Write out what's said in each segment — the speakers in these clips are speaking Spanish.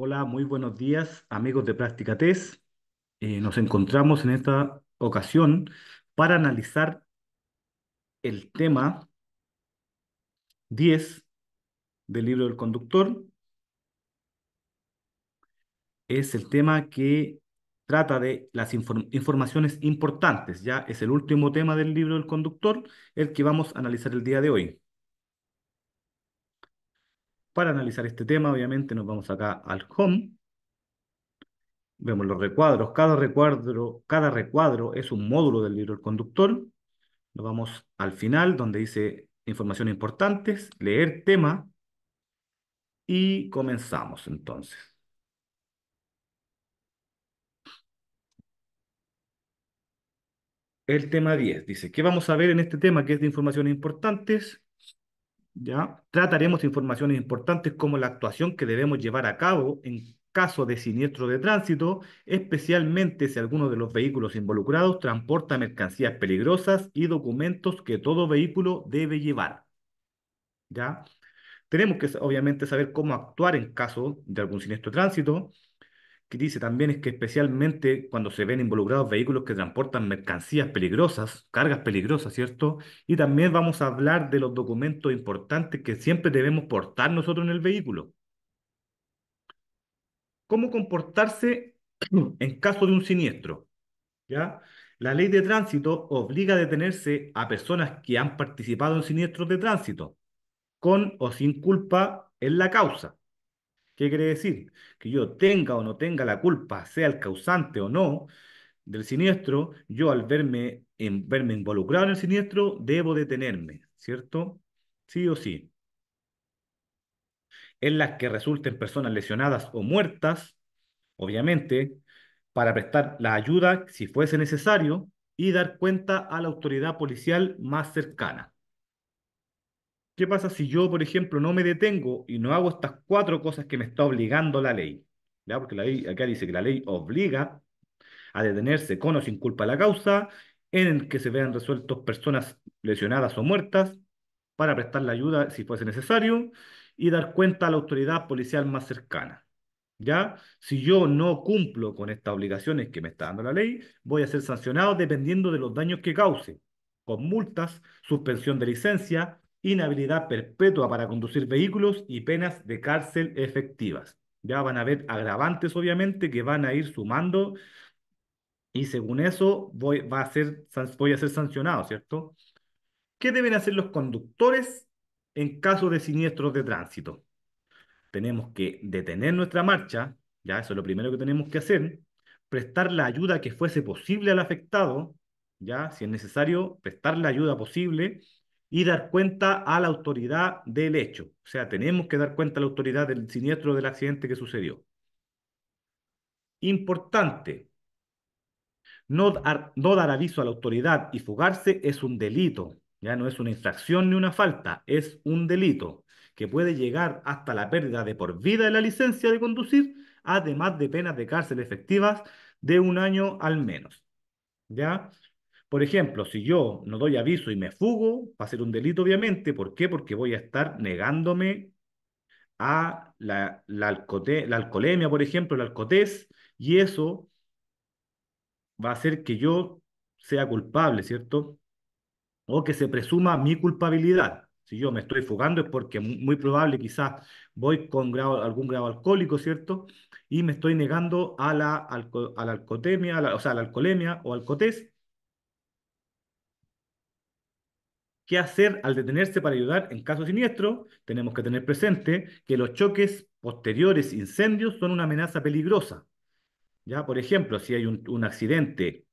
Hola, muy buenos días, amigos de Práctica TES. Eh, nos encontramos en esta ocasión para analizar el tema 10 del libro del conductor. Es el tema que trata de las informaciones importantes. Ya es el último tema del libro del conductor, el que vamos a analizar el día de hoy. Para analizar este tema, obviamente, nos vamos acá al Home. Vemos los recuadros. Cada recuadro, cada recuadro es un módulo del libro del Conductor. Nos vamos al final, donde dice información importantes, leer tema. Y comenzamos entonces. El tema 10 dice, ¿qué vamos a ver en este tema que es de información importantes? ¿ya? Trataremos informaciones importantes como la actuación que debemos llevar a cabo en caso de siniestro de tránsito, especialmente si alguno de los vehículos involucrados transporta mercancías peligrosas y documentos que todo vehículo debe llevar. ¿Ya? Tenemos que obviamente saber cómo actuar en caso de algún siniestro de tránsito, que dice también es que especialmente cuando se ven involucrados vehículos que transportan mercancías peligrosas, cargas peligrosas, ¿cierto? Y también vamos a hablar de los documentos importantes que siempre debemos portar nosotros en el vehículo. ¿Cómo comportarse en caso de un siniestro? ¿Ya? La ley de tránsito obliga a detenerse a personas que han participado en siniestros de tránsito, con o sin culpa en la causa. ¿Qué quiere decir? Que yo tenga o no tenga la culpa, sea el causante o no del siniestro, yo al verme, en, verme involucrado en el siniestro, debo detenerme, ¿cierto? Sí o sí. En las que resulten personas lesionadas o muertas, obviamente, para prestar la ayuda si fuese necesario y dar cuenta a la autoridad policial más cercana. ¿Qué pasa si yo, por ejemplo, no me detengo y no hago estas cuatro cosas que me está obligando la ley? ¿Ya? Porque la ley, acá dice que la ley obliga a detenerse con o sin culpa la causa, en el que se vean resueltos personas lesionadas o muertas, para prestar la ayuda si fuese necesario, y dar cuenta a la autoridad policial más cercana. ¿Ya? Si yo no cumplo con estas obligaciones que me está dando la ley, voy a ser sancionado dependiendo de los daños que cause, con multas, suspensión de licencia, inhabilidad perpetua para conducir vehículos y penas de cárcel efectivas. Ya van a haber agravantes, obviamente, que van a ir sumando y según eso voy, va a ser, voy a ser sancionado, ¿cierto? ¿Qué deben hacer los conductores en caso de siniestros de tránsito? Tenemos que detener nuestra marcha, ya eso es lo primero que tenemos que hacer, prestar la ayuda que fuese posible al afectado, ya si es necesario, prestar la ayuda posible, y dar cuenta a la autoridad del hecho. O sea, tenemos que dar cuenta a la autoridad del siniestro del accidente que sucedió. Importante, no dar, no dar aviso a la autoridad y fugarse es un delito. Ya no es una infracción ni una falta, es un delito que puede llegar hasta la pérdida de por vida de la licencia de conducir, además de penas de cárcel efectivas de un año al menos. ¿Ya? Por ejemplo, si yo no doy aviso y me fugo, va a ser un delito, obviamente. ¿Por qué? Porque voy a estar negándome a la, alcoholemia, por ejemplo, la alcotez, y eso va a hacer que yo sea culpable, ¿cierto? O que se presuma mi culpabilidad. Si yo me estoy fugando es porque muy probable quizás voy con algún grado alcohólico, ¿cierto? Y me estoy negando a la, a la alcotemia, o sea, la alcoholemia o alcotez, qué hacer al detenerse para ayudar en caso siniestro, tenemos que tener presente que los choques posteriores incendios son una amenaza peligrosa. Ya, por ejemplo, si hay un, un accidente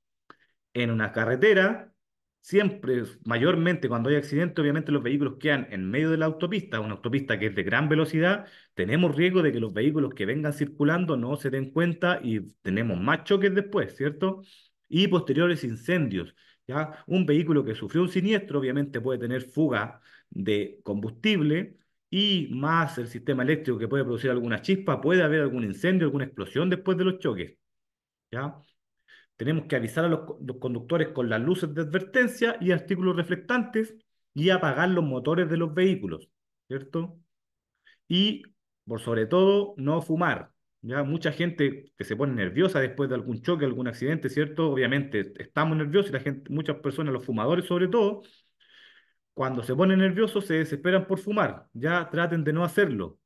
en una carretera, siempre, mayormente cuando hay accidente, obviamente los vehículos quedan en medio de la autopista, una autopista que es de gran velocidad, tenemos riesgo de que los vehículos que vengan circulando no se den cuenta y tenemos más choques después, ¿cierto? Y posteriores incendios, un vehículo que sufrió un siniestro obviamente puede tener fuga de combustible y más el sistema eléctrico que puede producir alguna chispa, puede haber algún incendio, alguna explosión después de los choques. ¿ya? Tenemos que avisar a los, los conductores con las luces de advertencia y artículos reflectantes y apagar los motores de los vehículos, ¿cierto? Y, por sobre todo, no fumar, ya mucha gente que se pone nerviosa después de algún choque, algún accidente, ¿cierto? Obviamente estamos nerviosos y la gente, muchas personas, los fumadores sobre todo, cuando se ponen nerviosos se desesperan por fumar. Ya traten de no hacerlo.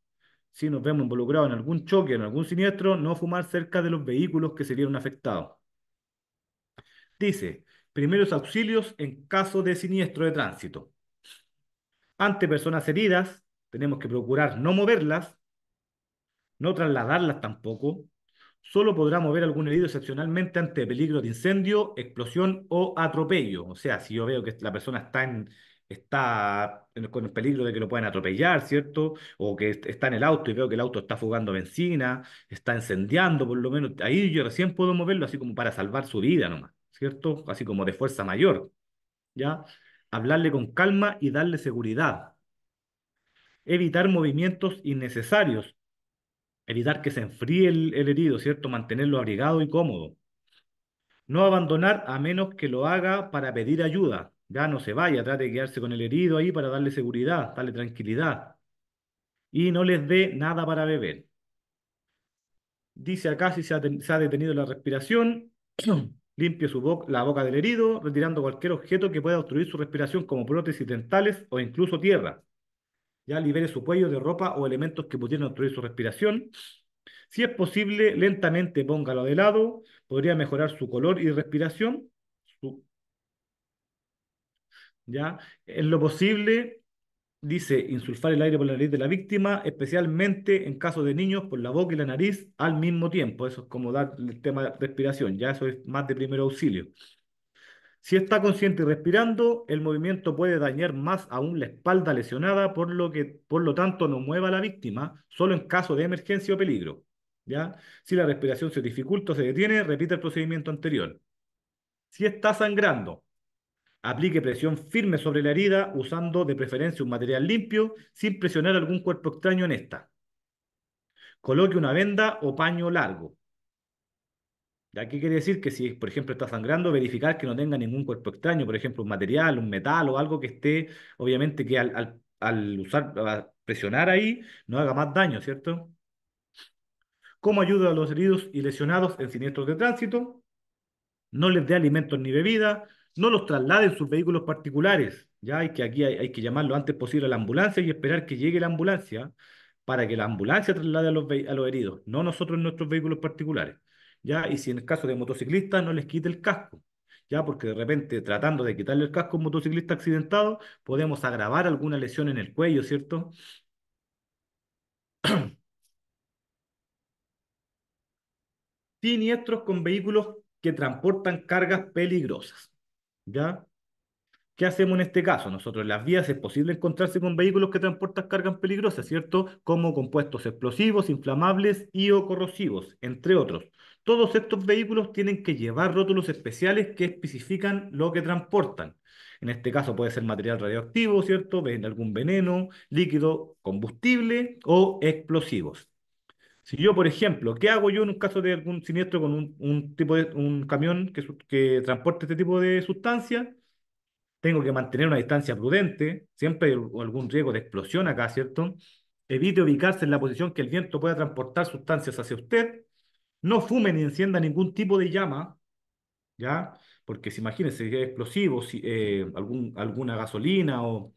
Si nos vemos involucrados en algún choque, en algún siniestro, no fumar cerca de los vehículos que se vieron afectados. Dice, primeros auxilios en caso de siniestro de tránsito. Ante personas heridas, tenemos que procurar no moverlas, no trasladarlas tampoco. Solo podrá mover algún herido excepcionalmente ante peligro de incendio, explosión o atropello. O sea, si yo veo que la persona está en, está con el peligro de que lo puedan atropellar, ¿cierto? O que está en el auto y veo que el auto está fugando benzina, está incendiando, por lo menos, ahí yo recién puedo moverlo así como para salvar su vida nomás, ¿cierto? Así como de fuerza mayor, ¿ya? Hablarle con calma y darle seguridad. Evitar movimientos innecesarios evitar que se enfríe el, herido, ¿cierto? Mantenerlo abrigado y cómodo. No abandonar a menos que lo haga para pedir ayuda. Ya no se vaya, trate de quedarse con el herido ahí para darle seguridad, darle tranquilidad. Y no les dé nada para beber. Dice acá si se ha, detenido la respiración, limpie su boca, la boca del herido, retirando cualquier objeto que pueda obstruir su respiración como prótesis dentales o incluso tierra ya libere su cuello de ropa o elementos que pudieran obstruir su respiración. Si es posible, lentamente póngalo de lado, podría mejorar su color y respiración. ¿Ya? En lo posible, dice, insulfar el aire por la nariz de la víctima, especialmente en caso de niños por la boca y la nariz al mismo tiempo. Eso es como dar el tema de respiración, ya eso es más de primer auxilio. Si está consciente y respirando, el movimiento puede dañar más aún la espalda lesionada, por lo que, por lo tanto, no mueva a la víctima, solo en caso de emergencia o peligro. ¿ya? Si la respiración se dificulta o se detiene, repite el procedimiento anterior. Si está sangrando, aplique presión firme sobre la herida usando de preferencia un material limpio sin presionar algún cuerpo extraño en esta. Coloque una venda o paño largo. ¿Ya qué quiere decir? Que si, por ejemplo, está sangrando, verificar que no tenga ningún cuerpo extraño, por ejemplo, un material, un metal o algo que esté, obviamente, que al, usar, presionar ahí, no haga más daño, ¿cierto? ¿Cómo ayuda a los heridos y lesionados en siniestros de tránsito? No les dé alimentos ni bebidas, no los traslade en sus vehículos particulares, ya hay que aquí hay, que llamar lo antes posible a la ambulancia y esperar que llegue la ambulancia para que la ambulancia traslade a los, a los heridos, no nosotros en nuestros vehículos particulares. ¿ya? Y si en el caso de motociclistas, no les quite el casco, ¿ya? Porque de repente, tratando de quitarle el casco a un motociclista accidentado, podemos agravar alguna lesión en el cuello, ¿cierto? Siniestros con vehículos que transportan cargas peligrosas, ¿ya? ¿Qué hacemos en este caso? Nosotros en las vías es posible encontrarse con vehículos que transportan cargas peligrosas, ¿cierto? Como compuestos explosivos, inflamables y o corrosivos, entre otros. Todos estos vehículos tienen que llevar rótulos especiales que especifican lo que transportan. En este caso puede ser material radioactivo, ¿cierto? Algún veneno, líquido, combustible o explosivos. Si yo, por ejemplo, ¿qué hago yo en un caso de algún siniestro con un, tipo de, un camión que, que transporte este tipo de sustancias? Tengo que mantener una distancia prudente, siempre hay algún riesgo de explosión acá, ¿cierto? Evite ubicarse en la posición que el viento pueda transportar sustancias hacia usted no fume ni encienda ningún tipo de llama, ¿ya? Porque si imagínense, si explosivo eh, algún, alguna gasolina o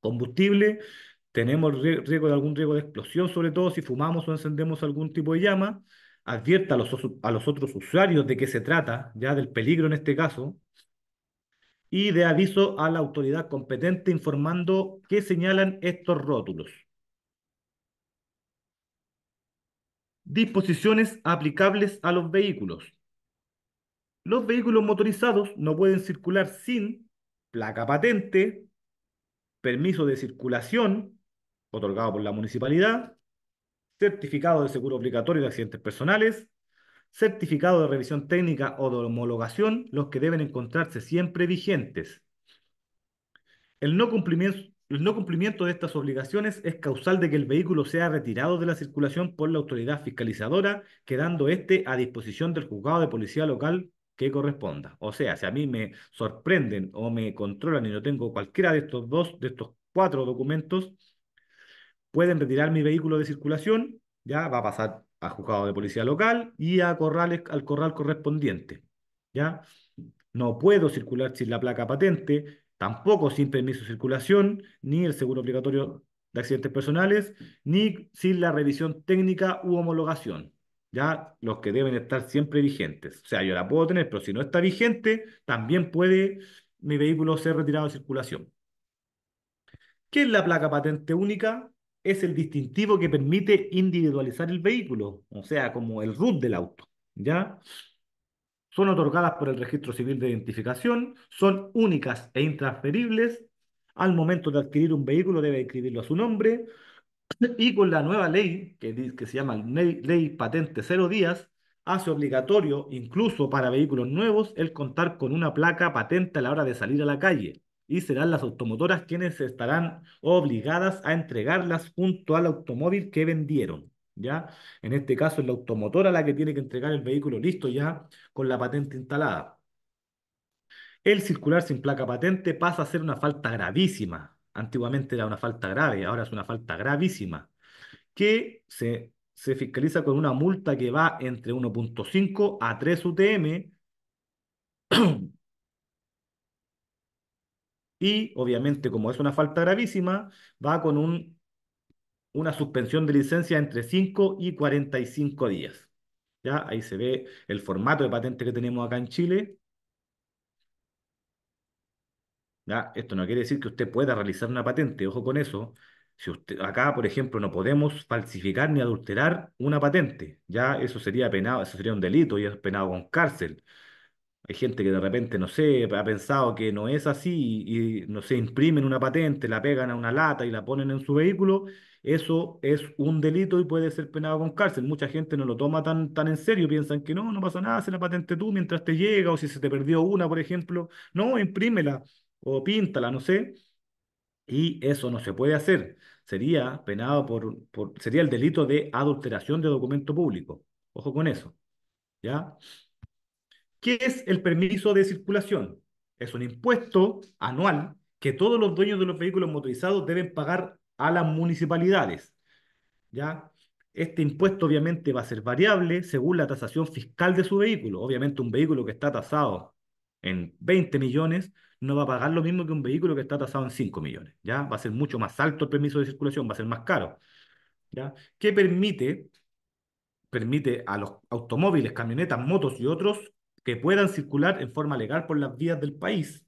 combustible, tenemos riesgo de algún riesgo de explosión, sobre todo si fumamos o encendemos algún tipo de llama. Advierta a los, a los otros usuarios de qué se trata, ya del peligro en este caso, y de aviso a la autoridad competente informando qué señalan estos rótulos. Disposiciones aplicables a los vehículos. Los vehículos motorizados no pueden circular sin placa patente, permiso de circulación otorgado por la municipalidad, certificado de seguro obligatorio de accidentes personales, certificado de revisión técnica o de homologación, los que deben encontrarse siempre vigentes. El no cumplimiento, el no cumplimiento de estas obligaciones es causal de que el vehículo sea retirado de la circulación por la autoridad fiscalizadora, quedando este a disposición del juzgado de policía local que corresponda. O sea, si a mí me sorprenden o me controlan y no tengo cualquiera de estos dos, de estos cuatro documentos, pueden retirar mi vehículo de circulación, ya va a pasar a juzgado de policía local y a corrales, al corral correspondiente. ¿Ya? No puedo circular sin la placa patente, tampoco sin permiso de circulación, ni el seguro obligatorio de accidentes personales, ni sin la revisión técnica u homologación. Ya los que deben estar siempre vigentes. O sea, yo la puedo tener, pero si no está vigente, también puede mi vehículo ser retirado de circulación. ¿Qué es la placa patente única? Es el distintivo que permite individualizar el vehículo, o sea, como el RUT del auto. ¿Ya? son otorgadas por el registro civil de identificación, son únicas e intransferibles. Al momento de adquirir un vehículo debe escribirlo a su nombre. Y con la nueva ley, que, que se llama ley, ley Patente Cero Días, hace obligatorio, incluso para vehículos nuevos, el contar con una placa patente a la hora de salir a la calle. Y serán las automotoras quienes estarán obligadas a entregarlas junto al automóvil que vendieron. ¿ya? En este caso es la automotora la que tiene que entregar el vehículo listo ya con la patente instalada. El circular sin placa patente pasa a ser una falta gravísima. Antiguamente era una falta grave, ahora es una falta gravísima, que se, se fiscaliza con una multa que va entre 1.5 a 3 UTM. y obviamente como es una falta gravísima, va con un una suspensión de licencia entre 5 y 45 días. ¿Ya? Ahí se ve el formato de patente que tenemos acá en Chile. ¿Ya? Esto no quiere decir que usted pueda realizar una patente, ojo con eso. Si usted, acá, por ejemplo, no podemos falsificar ni adulterar una patente, ya eso sería penado, eso sería un delito y es penado con cárcel. Hay gente que de repente, no sé, ha pensado que no es así y, y, no sé, imprimen una patente, la pegan a una lata y la ponen en su vehículo eso es un delito y puede ser penado con cárcel. Mucha gente no lo toma tan, tan en serio, piensan que no, no pasa nada, se la patente tú mientras te llega, o si se te perdió una, por ejemplo, no, imprímela o píntala, no sé. Y eso no se puede hacer. Sería penado por, por sería el delito de adulteración de documento público. Ojo con eso. ¿Ya? ¿Qué es el permiso de circulación? Es un impuesto anual que todos los dueños de los vehículos motorizados deben pagar a las municipalidades. ¿ya? Este impuesto obviamente va a ser variable según la tasación fiscal de su vehículo. Obviamente un vehículo que está tasado en 20 millones no va a pagar lo mismo que un vehículo que está tasado en 5 millones. ¿ya? Va a ser mucho más alto el permiso de circulación, va a ser más caro. ¿ya? ¿Qué permite? Permite a los automóviles, camionetas, motos y otros que puedan circular en forma legal por las vías del país.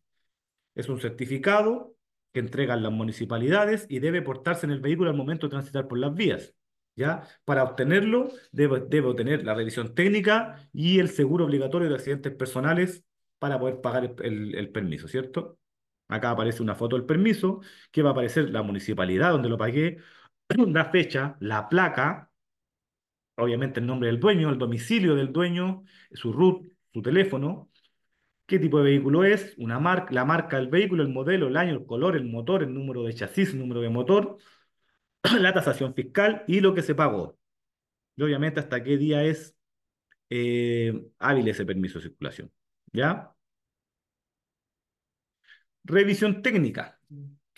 Es un certificado que entregan las municipalidades y debe portarse en el vehículo al momento de transitar por las vías. ¿ya? Para obtenerlo, debe obtener tener la revisión técnica y el seguro obligatorio de accidentes personales para poder pagar el, el permiso, ¿cierto? Acá aparece una foto del permiso, que va a aparecer la municipalidad donde lo pagué, la fecha, la placa, obviamente el nombre del dueño, el domicilio del dueño, su rut, su teléfono, qué tipo de vehículo es, una marca, la marca del vehículo, el modelo, el año, el color, el motor, el número de chasis, el número de motor, la tasación fiscal y lo que se pagó. Y obviamente hasta qué día es eh, hábil ese permiso de circulación. ¿Ya? Revisión técnica.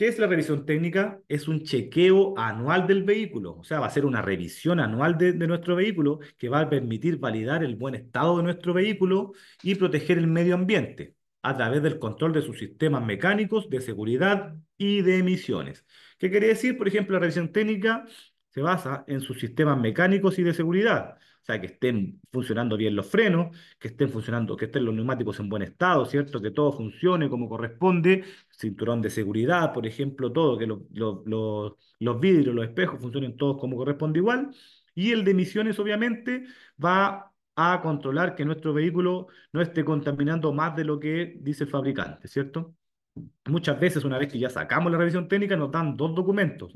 ¿Qué es la revisión técnica? Es un chequeo anual del vehículo, o sea, va a ser una revisión anual de, nuestro vehículo que va a permitir validar el buen estado de nuestro vehículo y proteger el medio ambiente a través del control de sus sistemas mecánicos, de seguridad y de emisiones. ¿Qué quiere decir? Por ejemplo, la revisión técnica se basa en sus sistemas mecánicos y de seguridad o sea, que estén funcionando bien los frenos, que estén funcionando, que estén los neumáticos en buen estado, ¿cierto? Que todo funcione como corresponde, cinturón de seguridad, por ejemplo, todo, que los vidrios, los espejos funcionen todos como corresponde igual. Y el de emisiones, obviamente, va a controlar que nuestro vehículo no esté contaminando más de lo que dice el fabricante, ¿cierto? Muchas veces, una vez que ya sacamos la revisión técnica, nos dan dos documentos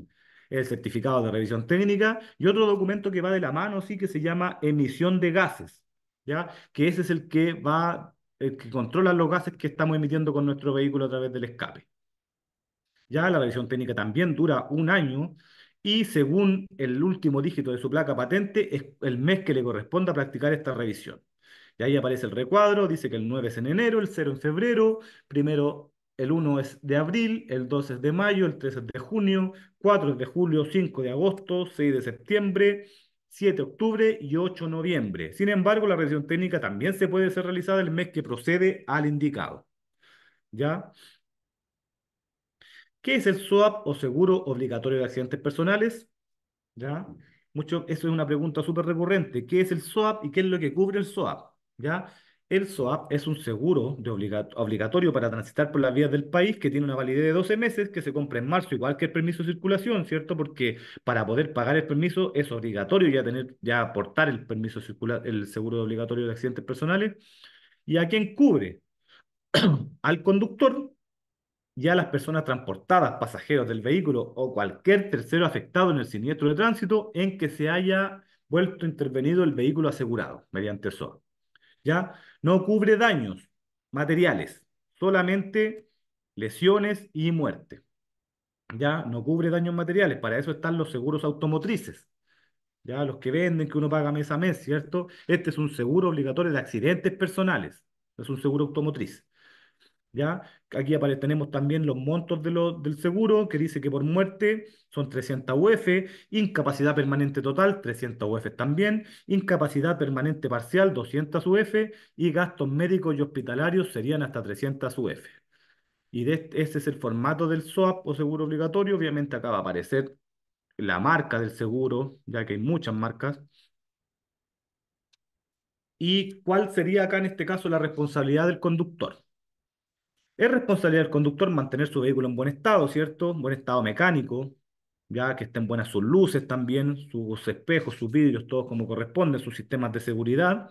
el certificado de revisión técnica y otro documento que va de la mano, sí, que se llama emisión de gases, ¿ya? Que ese es el que va, que controla los gases que estamos emitiendo con nuestro vehículo a través del escape. Ya la revisión técnica también dura un año y según el último dígito de su placa patente es el mes que le corresponda practicar esta revisión. Y ahí aparece el recuadro, dice que el 9 es en enero, el 0 en febrero, primero el 1 es de abril, el 2 es de mayo, el 3 es de junio, 4 es de julio, 5 de agosto, 6 de septiembre, 7 de octubre y 8 de noviembre. Sin embargo, la revisión técnica también se puede ser realizada el mes que procede al indicado. ¿Ya? ¿Qué es el SOAP o Seguro Obligatorio de Accidentes Personales? ¿Ya? Mucho, eso es una pregunta súper recurrente. ¿Qué es el SOAP y qué es lo que cubre el SOAP? ¿Ya? El SOAP es un seguro de obligatorio para transitar por las vías del país que tiene una validez de 12 meses, que se compra en marzo, igual que el permiso de circulación, ¿cierto? Porque para poder pagar el permiso es obligatorio ya tener, ya aportar el permiso el seguro obligatorio de accidentes personales. ¿Y a quién cubre? Al conductor, ya las personas transportadas, pasajeros del vehículo o cualquier tercero afectado en el siniestro de tránsito en que se haya vuelto intervenido el vehículo asegurado mediante SOAP. ¿ya? No cubre daños materiales, solamente lesiones y muerte. ¿Ya? No cubre daños materiales, para eso están los seguros automotrices. ¿Ya? Los que venden, que uno paga mes a mes, ¿cierto? Este es un seguro obligatorio de accidentes personales, es un seguro automotriz. ¿ya? Aquí tenemos también los montos de del seguro, que dice que por muerte son 300 UF, incapacidad permanente total, 300 UF también, incapacidad permanente parcial, 200 UF, y gastos médicos y hospitalarios serían hasta 300 UF. Y ese este es el formato del SOAP o seguro obligatorio, obviamente acá va a aparecer la marca del seguro, ya que hay muchas marcas. ¿Y cuál sería acá en este caso la responsabilidad del conductor? Es responsabilidad del conductor mantener su vehículo en buen estado, ¿cierto? Buen estado mecánico, ya que estén buenas sus luces también, sus espejos, sus vidrios, todos como corresponde, sus sistemas de seguridad.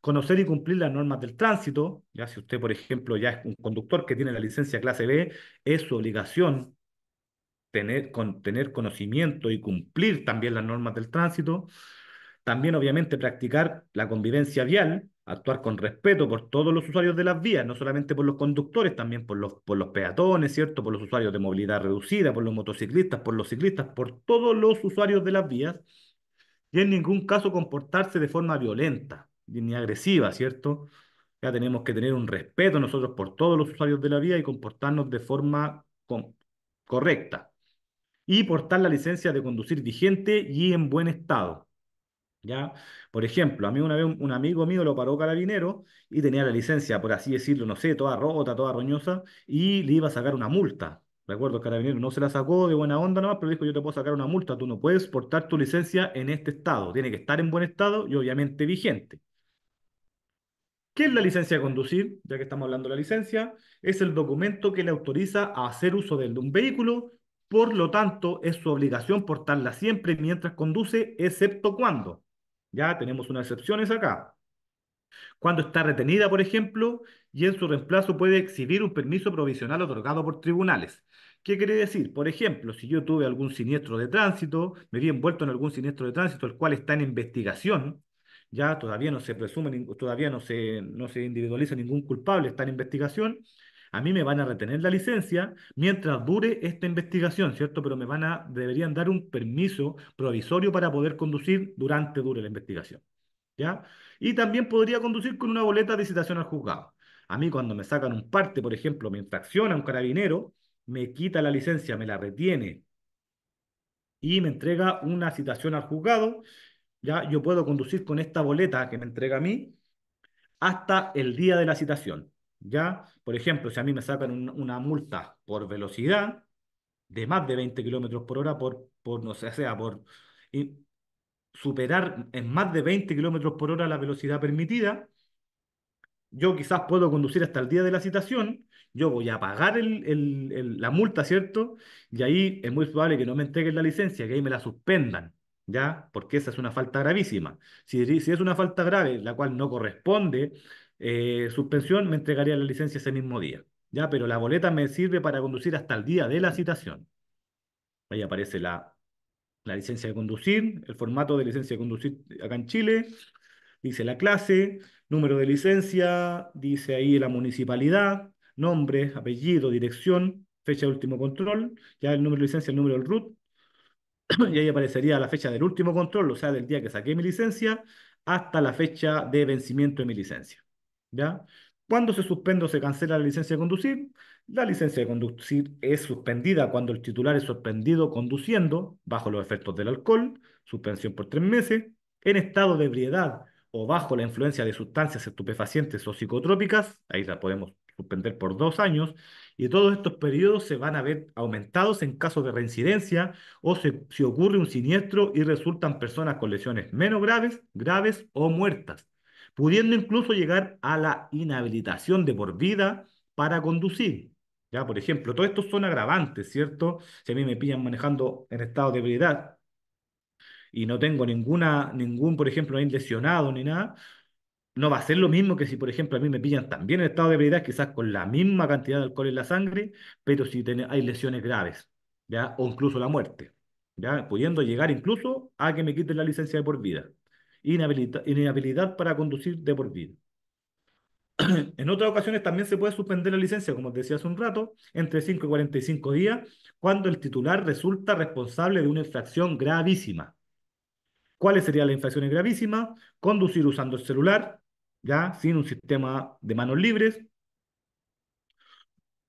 Conocer y cumplir las normas del tránsito, ya si usted, por ejemplo, ya es un conductor que tiene la licencia clase B, es su obligación tener, con, tener conocimiento y cumplir también las normas del tránsito. También, obviamente, practicar la convivencia vial, actuar con respeto por todos los usuarios de las vías, no solamente por los conductores, también por los, por los peatones, ¿cierto? Por los usuarios de movilidad reducida, por los motociclistas, por los ciclistas, por todos los usuarios de las vías, y en ningún caso comportarse de forma violenta ni agresiva, ¿cierto? Ya tenemos que tener un respeto nosotros por todos los usuarios de la vía y comportarnos de forma correcta. Y portar la licencia de conducir vigente y en buen estado. ¿Ya? Por ejemplo, a mí una vez un, amigo mío lo paró carabinero y tenía la licencia, por así decirlo, no sé, toda rota, toda roñosa, y le iba a sacar una multa. Recuerdo, el carabinero no se la sacó de buena onda nomás, pero dijo, yo te puedo sacar una multa, tú no puedes portar tu licencia en este estado, tiene que estar en buen estado y obviamente vigente. ¿Qué es la licencia de conducir? Ya que estamos hablando de la licencia, es el documento que le autoriza a hacer uso de un vehículo, por lo tanto, es su obligación portarla siempre mientras conduce, excepto cuando ya tenemos unas excepciones acá. Cuando está retenida, por ejemplo, y en su reemplazo puede exhibir un permiso provisional otorgado por tribunales. ¿Qué quiere decir? Por ejemplo, si yo tuve algún siniestro de tránsito, me vi envuelto en algún siniestro de tránsito, el cual está en investigación, ya todavía no se presume, todavía no se, no se individualiza ningún culpable, está en investigación, a mí me van a retener la licencia mientras dure esta investigación, ¿cierto? Pero me van a, deberían dar un permiso provisorio para poder conducir durante dure la investigación, ¿ya? Y también podría conducir con una boleta de citación al juzgado. A mí cuando me sacan un parte, por ejemplo, me infracciona un carabinero, me quita la licencia, me la retiene y me entrega una citación al juzgado, ya yo puedo conducir con esta boleta que me entrega a mí hasta el día de la citación. ¿ya? Por ejemplo, si a mí me sacan una multa por velocidad de más de 20 kilómetros por hora, por, por no sé, sea por superar en más de 20 kilómetros por hora la velocidad permitida, yo quizás puedo conducir hasta el día de la citación, yo voy a pagar la multa, ¿cierto? Y ahí es muy probable que no me entreguen la licencia, que ahí me la suspendan, ¿ya? Porque esa es una falta gravísima. Si, si es una falta grave, la cual no corresponde eh, suspensión, me entregaría la licencia ese mismo día. Ya, pero la boleta me sirve para conducir hasta el día de la citación. Ahí aparece la, la licencia de conducir, el formato de licencia de conducir acá en Chile, dice la clase, número de licencia, dice ahí la municipalidad, nombre, apellido, dirección, fecha de último control, ya el número de licencia, el número del RUT, y ahí aparecería la fecha del último control, o sea, del día que saqué mi licencia hasta la fecha de vencimiento de mi licencia. ¿Ya? Cuando se suspende o se cancela la licencia de conducir, la licencia de conducir es suspendida cuando el titular es suspendido conduciendo bajo los efectos del alcohol, suspensión por tres meses, en estado de ebriedad o bajo la influencia de sustancias estupefacientes o psicotrópicas, ahí la podemos suspender por dos años, y todos estos periodos se van a ver aumentados en caso de reincidencia o se, si ocurre un siniestro y resultan personas con lesiones menos graves, graves o muertas pudiendo incluso llegar a la inhabilitación de por vida para conducir. Ya, por ejemplo, todos estos son agravantes, ¿cierto? Si a mí me pillan manejando en estado de debilidad y no tengo ninguna, ningún, por ejemplo, hay lesionado ni nada, no va a ser lo mismo que si, por ejemplo, a mí me pillan también en estado de debilidad, quizás con la misma cantidad de alcohol en la sangre, pero si hay lesiones graves, ¿ya? O incluso la muerte, ¿ya? Pudiendo llegar incluso a que me quiten la licencia de por vida inhabilidad, para conducir de por vida. En otras ocasiones también se puede suspender la licencia, como decía hace un rato, entre 5 y 45 días, cuando el titular resulta responsable de una infracción gravísima. ¿Cuáles serían las infracciones gravísimas? Conducir usando el celular, ya sin un sistema de manos libres,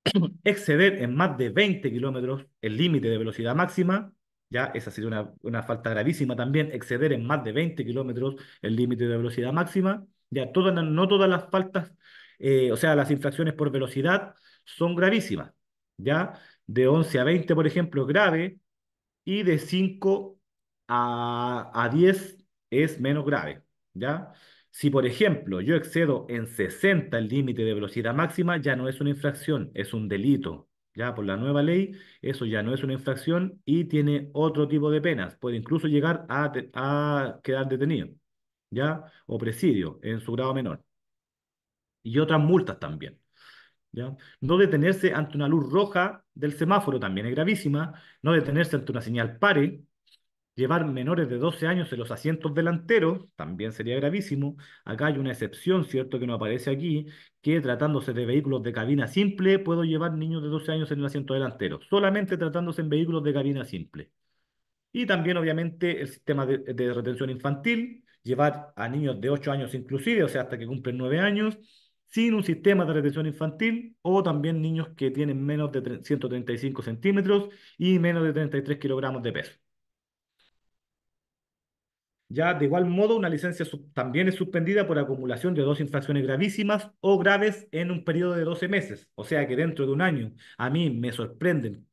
exceder en más de 20 kilómetros el límite de velocidad máxima, ya, esa ha sido una, falta gravísima también, exceder en más de 20 kilómetros el límite de velocidad máxima. Ya, todas, no todas las faltas, eh, o sea, las infracciones por velocidad son gravísimas. Ya, de 11 a 20, por ejemplo, es grave y de 5 a, a 10 es menos grave. ¿ya? Si, por ejemplo, yo excedo en 60 el límite de velocidad máxima, ya no es una infracción, es un delito. Ya por la nueva ley, eso ya no es una infracción y tiene otro tipo de penas. Puede incluso llegar a, quedar detenido, ¿ya? O presidio en su grado menor. Y otras multas también. No detenerse ante una luz roja del semáforo también es gravísima. No detenerse ante una señal pare, Llevar menores de 12 años en los asientos delanteros también sería gravísimo. Acá hay una excepción, ¿cierto?, que no aparece aquí, que tratándose de vehículos de cabina simple, puedo llevar niños de 12 años en el asiento delantero, solamente tratándose en vehículos de cabina simple. Y también, obviamente, el sistema de, retención infantil, llevar a niños de 8 años inclusive, o sea, hasta que cumplen 9 años, sin un sistema de retención infantil, o también niños que tienen menos de 135 centímetros y menos de 33 kilogramos de peso. Ya, de igual modo, una licencia también es suspendida por acumulación de dos infracciones gravísimas o graves en un periodo de 12 meses. O sea que dentro de un año a mí me sorprenden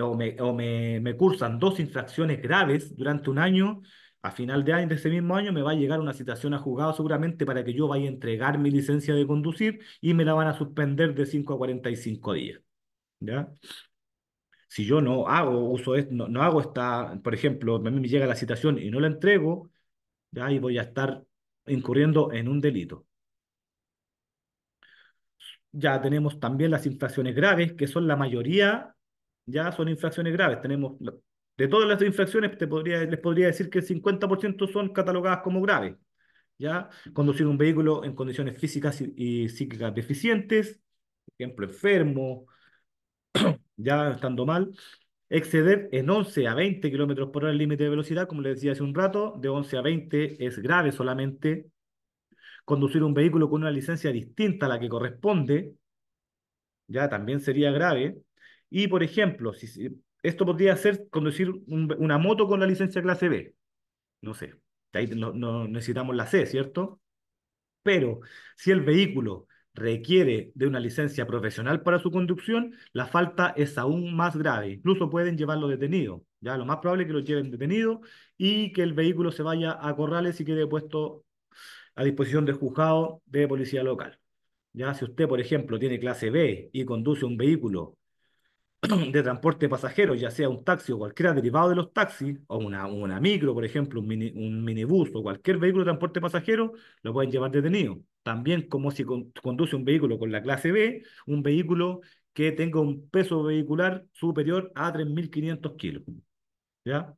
o me, me, cursan dos infracciones graves durante un año, a final de año, de ese mismo año, me va a llegar una citación a juzgado seguramente para que yo vaya a entregar mi licencia de conducir y me la van a suspender de 5 a 45 días. ¿Ya? Si yo no hago uso, no, no hago esta, por ejemplo, a mí me llega la citación y no la entrego, ¿ya? y voy a estar incurriendo en un delito. Ya tenemos también las infracciones graves, que son la mayoría, ya son infracciones graves. Tenemos, de todas las infracciones, te podría, les podría decir que el 50% son catalogadas como graves. ¿ya? Conducir un vehículo en condiciones físicas y, y psíquicas deficientes, por ejemplo, enfermo, ya estando mal, Exceder en 11 a 20 kilómetros por hora el límite de velocidad, como les decía hace un rato, de 11 a 20 es grave solamente. Conducir un vehículo con una licencia distinta a la que corresponde, ya también sería grave. Y, por ejemplo, si, esto podría ser conducir una moto con la licencia clase B. No sé, ahí no necesitamos la C, ¿cierto? Pero si el vehículo requiere de una licencia profesional para su conducción, la falta es aún más grave. Incluso pueden llevarlo detenido. Ya lo más probable es que lo lleven detenido y que el vehículo se vaya a corrales y quede puesto a disposición del juzgado de policía local. Ya si usted, por ejemplo, tiene clase B y conduce un vehículo de transporte pasajero pasajeros, ya sea un taxi o cualquiera derivado de los taxis, o una, una micro, por ejemplo, un, minibús o cualquier vehículo de transporte pasajero lo pueden llevar detenido también como si conduce un vehículo con la clase B, un vehículo que tenga un peso vehicular superior a 3.500 kilos. ¿Ya?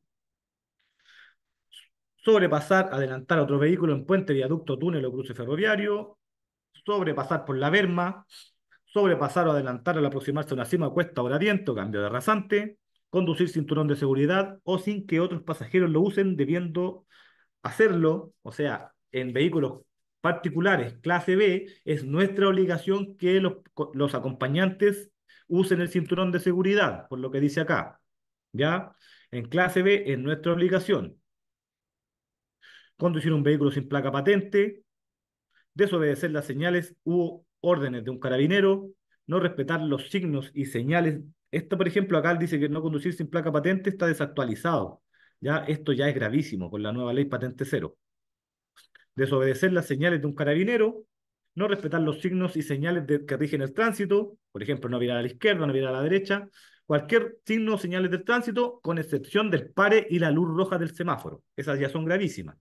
Sobrepasar, adelantar a otro vehículo en puente, viaducto, túnel o cruce ferroviario. Sobrepasar por la verma, Sobrepasar o adelantar al aproximarse a una cima, cuesta o gradiente cambio de rasante. Conducir cinturón de seguridad o sin que otros pasajeros lo usen, debiendo hacerlo, o sea, en vehículos particulares, clase B, es nuestra obligación que los, acompañantes usen el cinturón de seguridad, por lo que dice acá. ¿Ya? En clase B es nuestra obligación. Conducir un vehículo sin placa patente, desobedecer las señales u órdenes de un carabinero, no respetar los signos y señales. Esto, por ejemplo, acá dice que no conducir sin placa patente está desactualizado. Ya, esto ya es gravísimo con la nueva ley patente cero desobedecer las señales de un carabinero, no respetar los signos y señales que rigen el tránsito, por ejemplo, no virar a la izquierda, no virar a la derecha, cualquier signo o señales de tránsito, con excepción del pare y la luz roja del semáforo. Esas ya son gravísimas.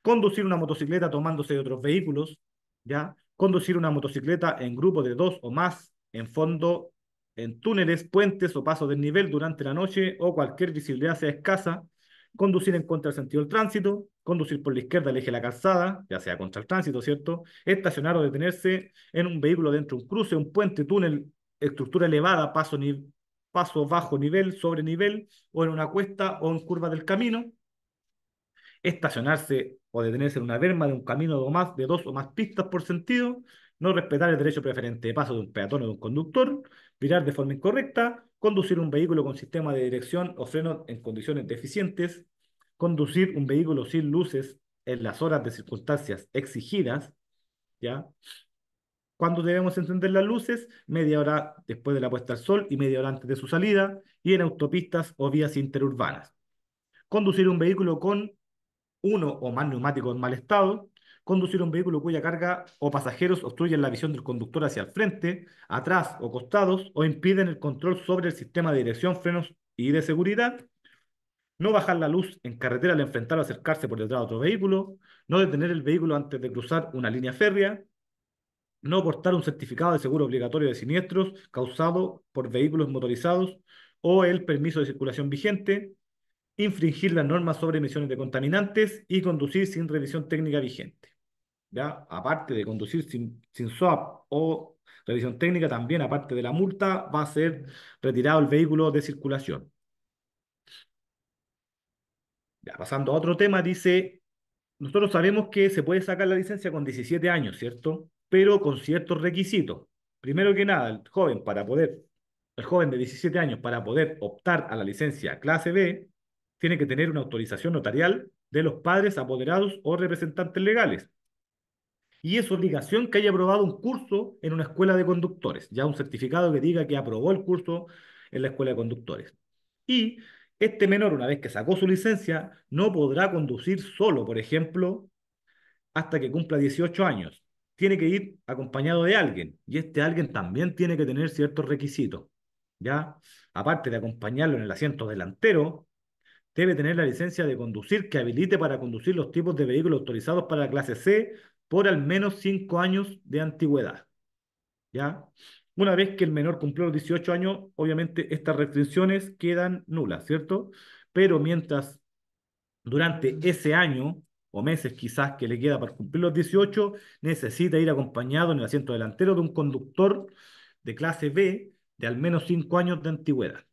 Conducir una motocicleta tomándose de otros vehículos, ¿ya? Conducir una motocicleta en grupo de dos o más, en fondo, en túneles, puentes o pasos de nivel durante la noche o cualquier visibilidad sea escasa. Conducir en contra del sentido del tránsito, conducir por la izquierda el eje de la calzada, ya sea contra el tránsito, ¿cierto? Estacionar o detenerse en un vehículo dentro de un cruce, un puente, túnel, estructura elevada, paso, ni paso bajo nivel, sobre nivel, o en una cuesta o en curva del camino. Estacionarse o detenerse en una verma de un camino o más, de dos o más pistas por sentido. No respetar el derecho preferente de paso de un peatón o de un conductor. Virar de forma incorrecta. Conducir un vehículo con sistema de dirección o freno en condiciones deficientes conducir un vehículo sin luces en las horas de circunstancias exigidas, ¿ya? Cuando debemos encender las luces? Media hora después de la puesta al sol y media hora antes de su salida, y en autopistas o vías interurbanas. Conducir un vehículo con uno o más neumáticos en mal estado, conducir un vehículo cuya carga o pasajeros obstruyen la visión del conductor hacia el frente, atrás o costados, o impiden el control sobre el sistema de dirección, frenos y de seguridad, no bajar la luz en carretera al enfrentar o acercarse por detrás de otro vehículo, no detener el vehículo antes de cruzar una línea férrea, no portar un certificado de seguro obligatorio de siniestros causado por vehículos motorizados o el permiso de circulación vigente, infringir las normas sobre emisiones de contaminantes y conducir sin revisión técnica vigente. ¿Ya? Aparte de conducir sin, sin SWAP o revisión técnica, también aparte de la multa, va a ser retirado el vehículo de circulación pasando a otro tema, dice, nosotros sabemos que se puede sacar la licencia con 17 años, ¿cierto? Pero con ciertos requisitos. Primero que nada, el joven para poder, el joven de 17 años para poder optar a la licencia clase B, tiene que tener una autorización notarial de los padres apoderados o representantes legales. Y es obligación que haya aprobado un curso en una escuela de conductores, ya un certificado que diga que aprobó el curso en la escuela de conductores. Y este menor, una vez que sacó su licencia, no podrá conducir solo, por ejemplo, hasta que cumpla 18 años. Tiene que ir acompañado de alguien y este alguien también tiene que tener ciertos requisitos. ¿ya? Aparte de acompañarlo en el asiento delantero, debe tener la licencia de conducir que habilite para conducir los tipos de vehículos autorizados para la clase C por al menos 5 años de antigüedad. ¿ya? Una vez que el menor cumplió los 18 años, obviamente estas restricciones quedan nulas, ¿cierto? Pero mientras durante ese año o meses quizás que le queda para cumplir los 18, necesita ir acompañado en el asiento delantero de un conductor de clase B de al menos 5 años de antigüedad.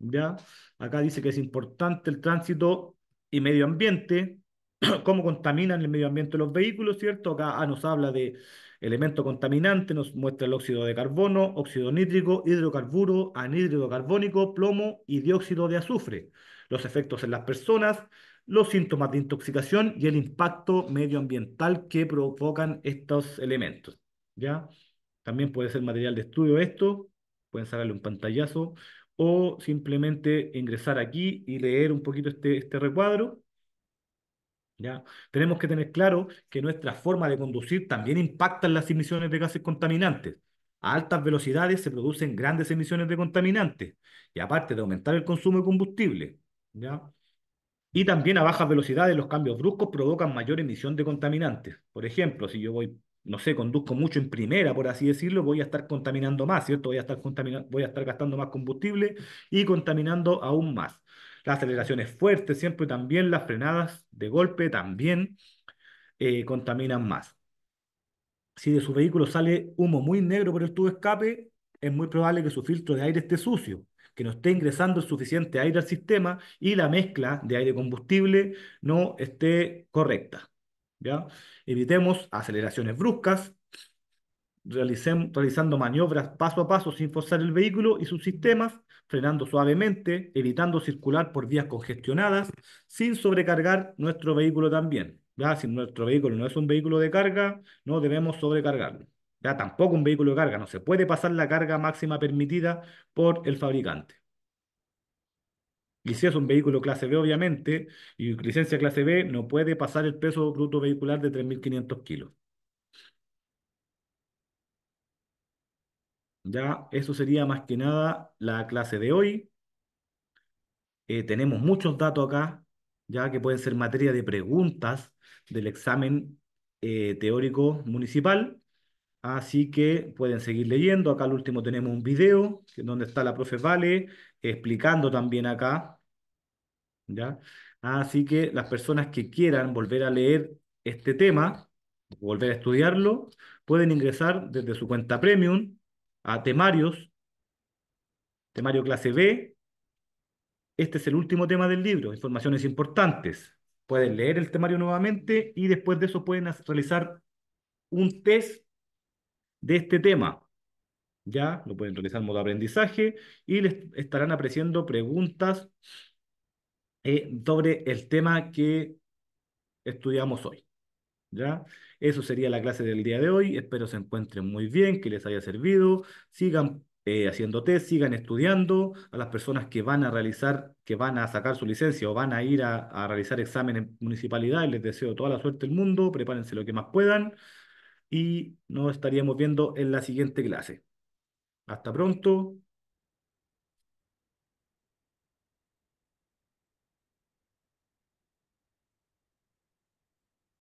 ¿Ya? Acá dice que es importante el tránsito y medio ambiente, cómo contaminan el medio ambiente los vehículos, ¿cierto? Acá ah, nos habla de Elemento contaminante nos muestra el óxido de carbono, óxido nítrico, hidrocarburo, anhídrido carbónico, plomo y dióxido de azufre. Los efectos en las personas, los síntomas de intoxicación y el impacto medioambiental que provocan estos elementos. ¿ya? También puede ser material de estudio esto, pueden sacarle un pantallazo o simplemente ingresar aquí y leer un poquito este, este recuadro tenemos que tener claro que nuestra forma de conducir también impacta en las emisiones de gases contaminantes. A altas velocidades se producen grandes emisiones de contaminantes y aparte de aumentar el consumo de combustible. ¿ya? Y también a bajas velocidades los cambios bruscos provocan mayor emisión de contaminantes. Por ejemplo, si yo voy, no sé, conduzco mucho en primera, por así decirlo, voy a estar contaminando más, ¿cierto? Voy a estar, voy a estar gastando más combustible y contaminando aún más las aceleraciones fuertes siempre también, las frenadas de golpe también eh, contaminan más. Si de su vehículo sale humo muy negro por el tubo escape, es muy probable que su filtro de aire esté sucio, que no esté ingresando suficiente aire al sistema y la mezcla de aire combustible no esté correcta. ¿ya? Evitemos aceleraciones bruscas, realizando maniobras paso a paso sin forzar el vehículo y sus sistemas frenando suavemente, evitando circular por vías congestionadas, sin sobrecargar nuestro vehículo también. Si nuestro vehículo no es un vehículo de carga, no debemos sobrecargarlo. ¿ya? Tampoco un vehículo de carga, no se puede pasar la carga máxima permitida por el fabricante. Y si es un vehículo clase B, obviamente, y licencia clase B, no puede pasar el peso bruto vehicular de 3.500 kilos. Ya, eso sería más que nada la clase de hoy. Eh, tenemos muchos datos acá, ya que pueden ser materia de preguntas del examen eh, teórico municipal. Así que pueden seguir leyendo. Acá al último tenemos un video donde está la profe Vale explicando también acá. ¿ya? Así que las personas que quieran volver a leer este tema, volver a estudiarlo, pueden ingresar desde su cuenta premium a temarios, temario clase B. Este es el último tema del libro, informaciones importantes. Pueden leer el temario nuevamente y después de eso pueden realizar un test de este tema. Ya lo pueden realizar en modo aprendizaje y les estarán apareciendo preguntas eh, sobre el tema que estudiamos hoy. Eso sería la clase del día de hoy. Espero se encuentren muy bien, que les haya servido. Sigan eh, haciendo test, sigan estudiando. A las personas que van a realizar, que van a sacar su licencia o van a ir a, realizar exámenes en municipalidades, les deseo toda la suerte del mundo. Prepárense lo que más puedan. Y nos estaríamos viendo en la siguiente clase. Hasta pronto.